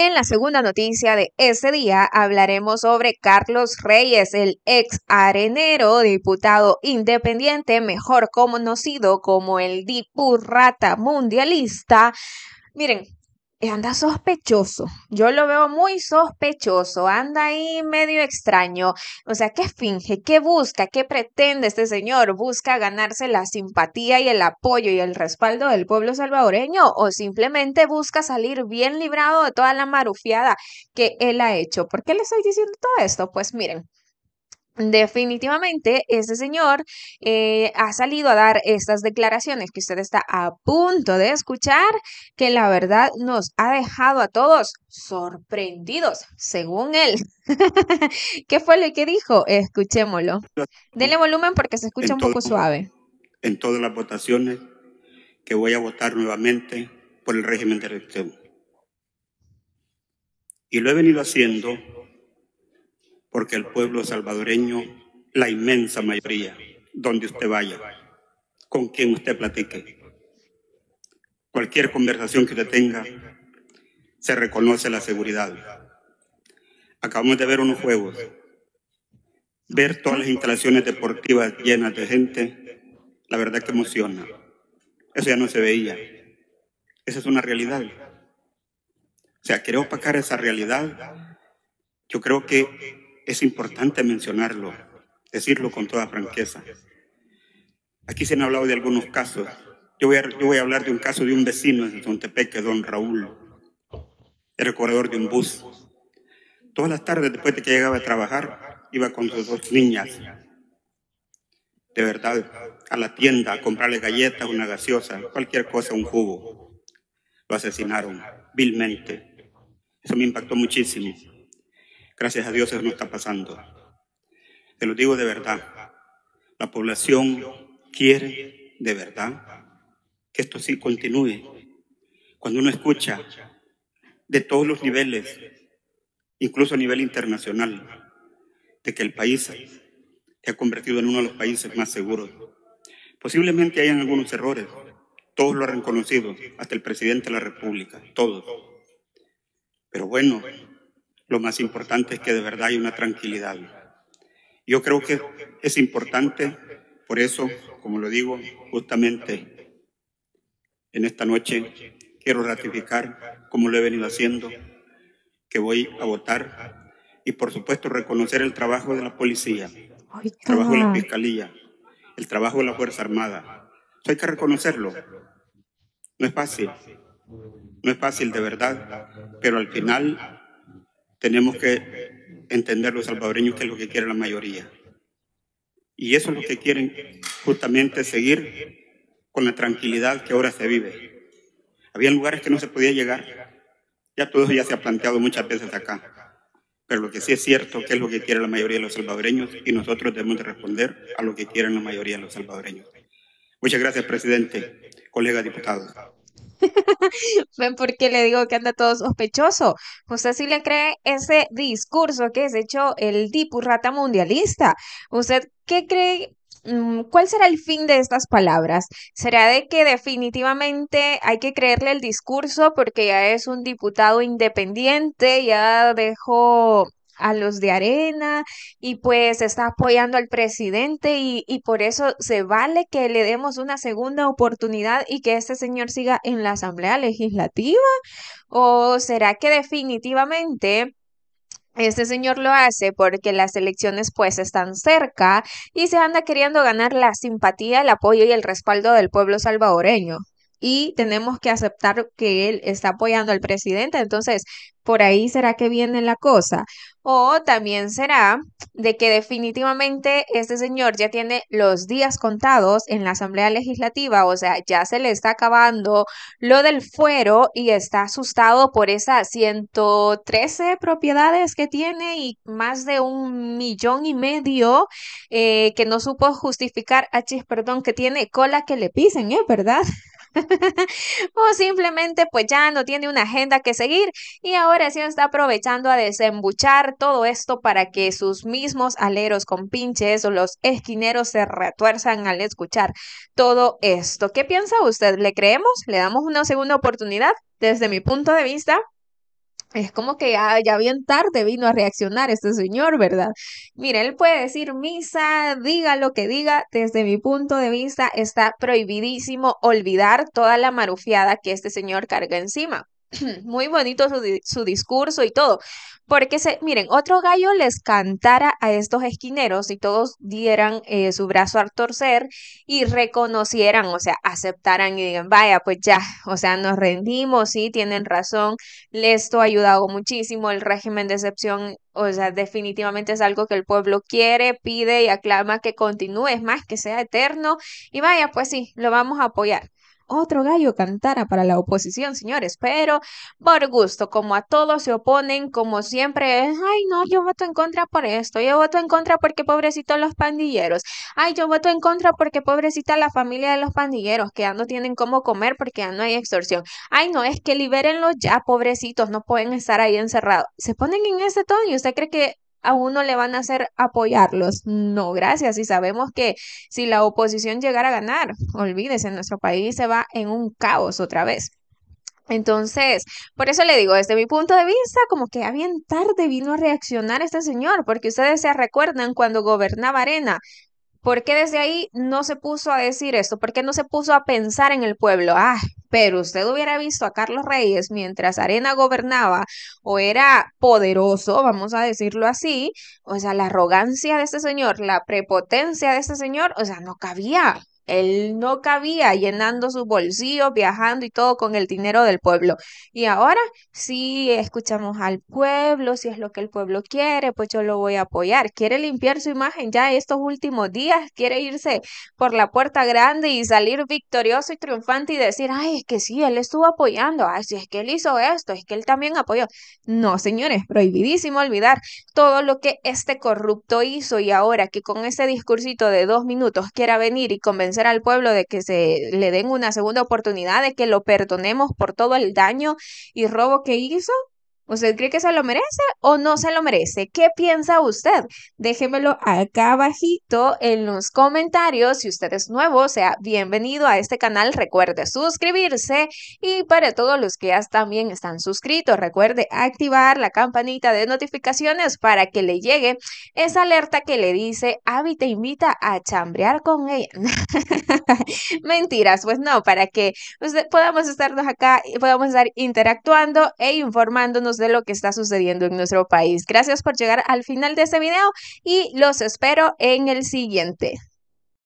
En la segunda noticia de ese día hablaremos sobre Carlos Reyes, el ex arenero, diputado independiente, mejor conocido como el Dipurrata mundialista. Miren, anda sospechoso. Yo lo veo muy sospechoso, anda ahí medio extraño. O sea, ¿qué finge? ¿Qué busca? ¿Qué pretende este señor? ¿Busca ganarse la simpatía y el apoyo y el respaldo del pueblo salvadoreño? ¿O simplemente busca salir bien librado de toda la marufiada que él ha hecho? ¿Por qué le estoy diciendo todo esto? Pues miren. Definitivamente, ese señor eh, ha salido a dar estas declaraciones que usted está a punto de escuchar, que la verdad nos ha dejado a todos sorprendidos, según él. ¿Qué fue lo que dijo? Escuchémoslo. Dele volumen porque se escucha un poco suave. En todas las votaciones que voy a votar nuevamente por el régimen de elección. Y lo he venido haciendo porque el pueblo salvadoreño, la inmensa mayoría, donde usted vaya, con quien usted platique, cualquier conversación que usted tenga, se reconoce la seguridad. Acabamos de ver unos juegos, ver todas las instalaciones deportivas llenas de gente, la verdad que emociona. Eso ya no se veía. Esa es una realidad. O sea, queremos opacar esa realidad, yo creo que es importante mencionarlo, decirlo con toda franqueza. Aquí se han hablado de algunos casos. Yo voy, a, yo voy a hablar de un caso de un vecino de Tontepeque, don Raúl, el corredor de un bus. Todas las tardes después de que llegaba a trabajar, iba con sus dos niñas, de verdad, a la tienda a comprarle galletas, una gaseosa, cualquier cosa, un jugo. Lo asesinaron vilmente. Eso me impactó muchísimo. Gracias a Dios eso no está pasando. Te lo digo de verdad. La población quiere de verdad que esto sí continúe. Cuando uno escucha de todos los niveles, incluso a nivel internacional, de que el país se ha convertido en uno de los países más seguros. Posiblemente hayan algunos errores, todos lo han reconocido, hasta el presidente de la República, todos. Pero bueno, lo más importante es que de verdad hay una tranquilidad. Yo creo que es importante, por eso, como lo digo, justamente en esta noche quiero ratificar, como lo he venido haciendo, que voy a votar y por supuesto reconocer el trabajo de la policía, el trabajo de la fiscalía, el trabajo de la Fuerza Armada. hay que reconocerlo. No es fácil, no es fácil de verdad, pero al final tenemos que entender los salvadoreños que es lo que quiere la mayoría. Y eso es lo que quieren justamente seguir con la tranquilidad que ahora se vive. Había lugares que no se podía llegar. Ya todo eso ya se ha planteado muchas veces acá. Pero lo que sí es cierto que es lo que quiere la mayoría de los salvadoreños y nosotros debemos de responder a lo que quieren la mayoría de los salvadoreños. Muchas gracias, presidente, colegas diputados. ¿Ven por qué le digo que anda todo sospechoso? Usted sí le cree ese discurso que es hecho el dipurrata mundialista. ¿Usted qué cree mm, ¿Cuál será el fin de estas palabras? ¿Será de que definitivamente hay que creerle el discurso porque ya es un diputado independiente, ya dejó a los de arena y pues está apoyando al presidente y, y, por eso se vale que le demos una segunda oportunidad y que este señor siga en la Asamblea Legislativa? ¿O será que definitivamente... Este señor lo hace porque las elecciones pues están cerca y se anda queriendo ganar la simpatía, el apoyo y el respaldo del pueblo salvadoreño y tenemos que aceptar que él está apoyando al presidente. Entonces, por ahí será que viene la cosa. O también será de que definitivamente este señor ya tiene los días contados en la Asamblea Legislativa, o sea, ya se le está acabando lo del fuero y está asustado por esas 113 propiedades que tiene y más de un millón y medio eh, que no supo justificar, achis, perdón, que tiene cola que le pisen, ¿eh? ¿Verdad? o simplemente pues ya no tiene una agenda que seguir y ahora sí está aprovechando a desembuchar todo esto para que sus mismos aleros con pinches o los esquineros se retuerzan al escuchar todo esto. ¿Qué piensa usted? ¿Le creemos? ¿Le damos una segunda oportunidad? Desde mi punto de vista, es como que ah, ya bien tarde vino a reaccionar este señor, ¿verdad? Mira, él puede decir misa, diga lo que diga, desde mi punto de vista está prohibidísimo olvidar toda la marufiada que este señor carga encima. muy bonito su, discurso y todo. Porque, se, miren, otro gallo les cantara a estos esquineros y todos dieran eh, su brazo al torcer y reconocieran, o sea, aceptaran y digan, vaya, pues ya, o sea, nos rendimos, sí, tienen razón, esto ha ayudado muchísimo, el régimen de excepción, o sea, definitivamente es algo que el pueblo quiere, pide y aclama que continúe, es más, que sea eterno, y vaya, pues sí, lo vamos a apoyar otro gallo cantara para la oposición, señores, pero por gusto, como a todos se oponen, como siempre ay no, yo voto en contra por esto, yo voto en contra porque pobrecitos los pandilleros, ay yo voto en contra porque pobrecita la familia de los pandilleros que ya no tienen cómo comer porque ya no hay extorsión, ay no, es que libérenlos ya, pobrecitos, no pueden estar ahí encerrados. Se ponen en ese tono y usted cree que a uno le van a hacer apoyarlos. No, gracias. Y sabemos que si la oposición llegara a ganar, olvídese, nuestro país se va en un caos otra vez. Entonces, por eso le digo, desde mi punto de vista, como que a bien tarde vino a reaccionar este señor, porque ustedes se recuerdan cuando gobernaba Arena, ¿Por qué desde ahí no se puso a decir esto? ¿Por qué no se puso a pensar en el pueblo? Ah, pero usted hubiera visto a Carlos Reyes mientras Arena gobernaba o era poderoso, vamos a decirlo así, o sea, la arrogancia de este señor, la prepotencia de este señor, o sea, no cabía. Él no cabía llenando su bolsillo, viajando y todo con el dinero del pueblo. Y ahora si escuchamos al pueblo, si es lo que el pueblo quiere, pues yo lo voy a apoyar. Quiere limpiar su imagen ya estos últimos días, quiere irse por la puerta grande y salir victorioso y triunfante y decir, ay, es que sí, él estuvo apoyando, ay, si es que él hizo esto, es que él también apoyó. No, señores, prohibidísimo olvidar todo lo que este corrupto hizo y ahora que con ese discursito de dos minutos quiera venir y convencer al pueblo de que se le den una segunda oportunidad, de que lo perdonemos por todo el daño y robo que hizo, ¿Usted cree que se lo merece o no se lo merece? ¿Qué piensa usted? Déjemelo acá abajito en los comentarios. Si usted es nuevo, sea bienvenido a este canal. Recuerde suscribirse y para todos los que ya también están suscritos, recuerde activar la campanita de notificaciones para que le llegue esa alerta que le dice, Avi te invita a chambrear con ella. Mentiras, pues no, para que podamos estarnos acá, y podamos estar interactuando e informándonos de lo que está sucediendo en nuestro país. Gracias por llegar al final de este video y los espero en el siguiente.